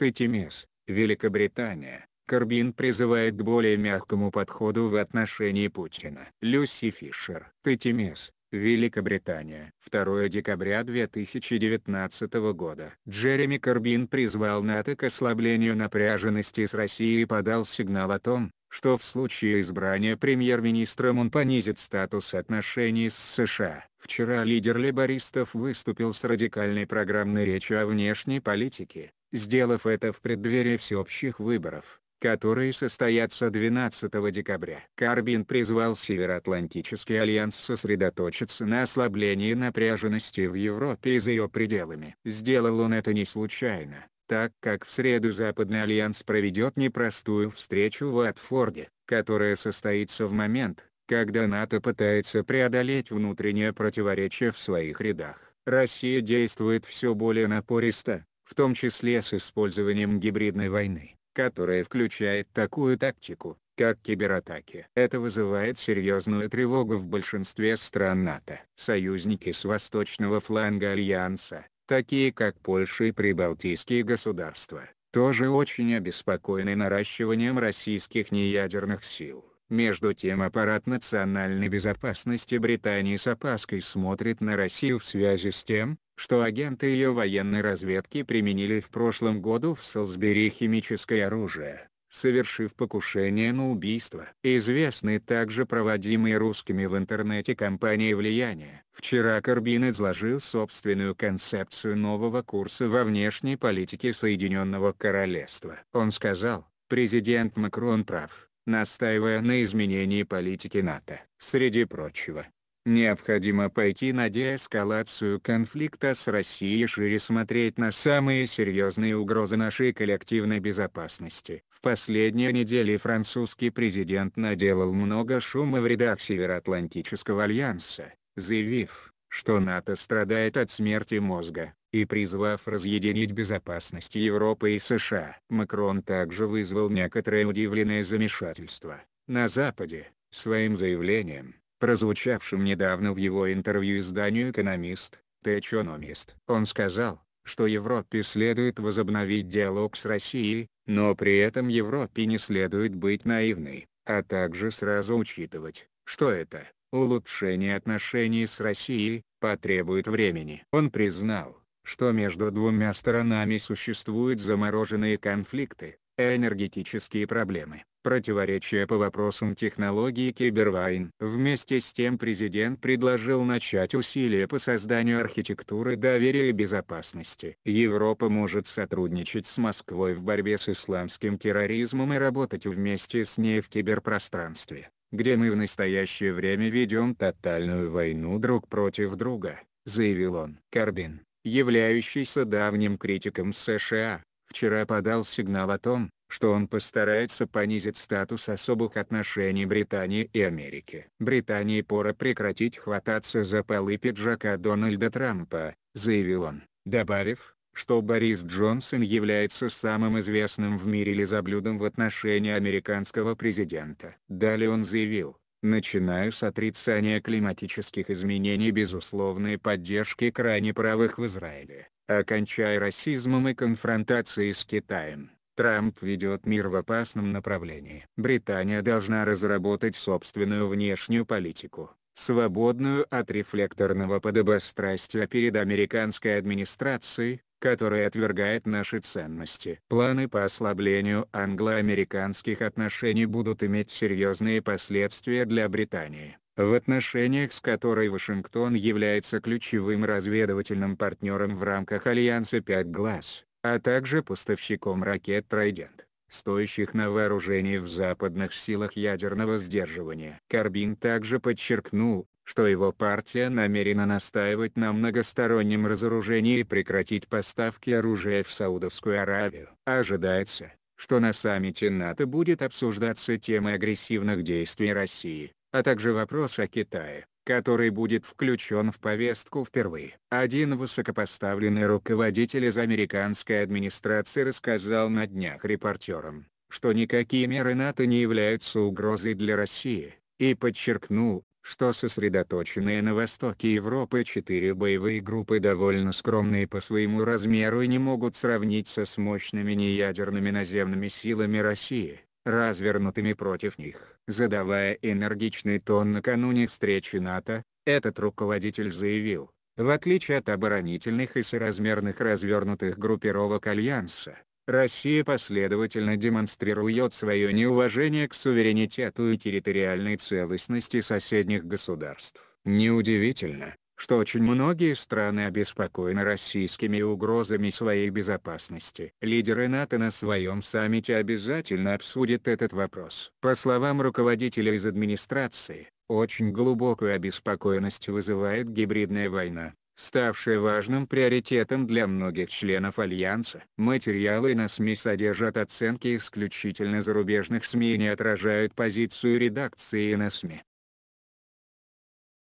Кэтимис, Великобритания, Корбин призывает к более мягкому подходу в отношении Путина. Люси Фишер, Кэтимис, Великобритания. 2 декабря 2019 года. Джереми Корбин призвал НАТО к ослаблению напряженности с Россией и подал сигнал о том, что в случае избрания премьер-министром он понизит статус отношений с США. Вчера лидер лейбористов выступил с радикальной программной речью о внешней политике, сделав это в преддверии всеобщих выборов, которые состоятся 12 декабря. Карбин призвал Североатлантический альянс сосредоточиться на ослаблении напряженности в Европе и за ее пределами. Сделал он это не случайно, так как в среду Западный альянс проведет непростую встречу в Атфорде, которая состоится в момент, когда НАТО пытается преодолеть внутреннее противоречие в своих рядах. Россия действует все более напористо, в том числе с использованием гибридной войны, которая включает такую тактику, как кибератаки. Это вызывает серьезную тревогу в большинстве стран НАТО. Союзники с восточного фланга Альянса, такие как Польша и прибалтийские государства, тоже очень обеспокоены наращиванием российских неядерных сил. Между тем аппарат национальной безопасности Британии с опаской смотрит на Россию в связи с тем, что агенты ее военной разведки применили в прошлом году в Солсбери химическое оружие, совершив покушение на убийство. Известны также проводимые русскими в интернете кампании влияния. Вчера Карбин изложил собственную концепцию нового курса во внешней политике Соединенного Королевства. Он сказал, президент Макрон прав настаивая на изменении политики НАТО. Среди прочего, необходимо пойти на деэскалацию конфликта с Россией и шире смотреть на самые серьезные угрозы нашей коллективной безопасности. В последние недели французский президент наделал много шума в рядах Североатлантического альянса, заявив, что НАТО страдает от смерти мозга и призвав разъединить безопасность Европы и США. Макрон также вызвал некоторое удивленное замешательство. На Западе, своим заявлением, прозвучавшим недавно в его интервью изданию «Экономист», Течономист он сказал, что Европе следует возобновить диалог с Россией, но при этом Европе не следует быть наивной, а также сразу учитывать, что это улучшение отношений с Россией потребует времени. Он признал, что между двумя сторонами существуют замороженные конфликты, энергетические проблемы, противоречия по вопросам технологии Кибервайн. Вместе с тем президент предложил начать усилия по созданию архитектуры доверия и безопасности. Европа может сотрудничать с Москвой в борьбе с исламским терроризмом и работать вместе с ней в киберпространстве, где мы в настоящее время ведем тотальную войну друг против друга заявил он. Карбин являющийся давним критиком США, вчера подал сигнал о том, что он постарается понизить статус особых отношений Британии и Америки. Британии пора прекратить хвататься за полы пиджака Дональда Трампа, заявил он, добавив, что Борис Джонсон является самым известным в мире лизоблюдом в отношении американского президента. Далее он заявил, начиная с отрицания климатических изменений безусловной поддержки крайне правых в Израиле, окончая расизмом и конфронтацией с Китаем. Трамп ведет мир в опасном направлении. Британия должна разработать собственную внешнюю политику, свободную от рефлекторного подобострастия перед американской администрацией, который отвергает наши ценности. Планы по ослаблению англо-американских отношений будут иметь серьезные последствия для Британии в отношениях с которой Вашингтон является ключевым разведывательным партнером в рамках Альянса «Пять глаз», а также поставщиком ракет «Трайдент», стоящих на вооружении в западных силах ядерного сдерживания. Карбин также подчеркнул, что его партия намерена настаивать на многостороннем разоружении и прекратить поставки оружия в Саудовскую Аравию. Ожидается, что на саммите НАТО будет обсуждаться тема агрессивных действий России, а также вопрос о Китае, который будет включен в повестку впервые. Один высокопоставленный руководитель из американской администрации рассказал на днях репортерам, что никакие меры НАТО не являются угрозой для России, и подчеркнул, что сосредоточенные на востоке Европы четыре боевые группы довольно скромные по своему размеру и не могут сравниться с мощными неядерными наземными силами России, развернутыми против них. Задавая энергичный тон накануне встречи НАТО, этот руководитель заявил, в отличие от оборонительных и соразмерных развернутых группировок Альянса, Россия последовательно демонстрирует свое неуважение к суверенитету и территориальной целостности соседних государств. Неудивительно, что очень многие страны обеспокоены российскими угрозами своей безопасности. Лидеры НАТО на своем саммите обязательно обсудят этот вопрос. По словам руководителя из администрации, очень глубокую обеспокоенность вызывает гибридная война, ставшее важным приоритетом для многих членов Альянса. Материалы на СМИ содержат оценки исключительно зарубежных СМИ и не отражают позицию редакции на СМИ.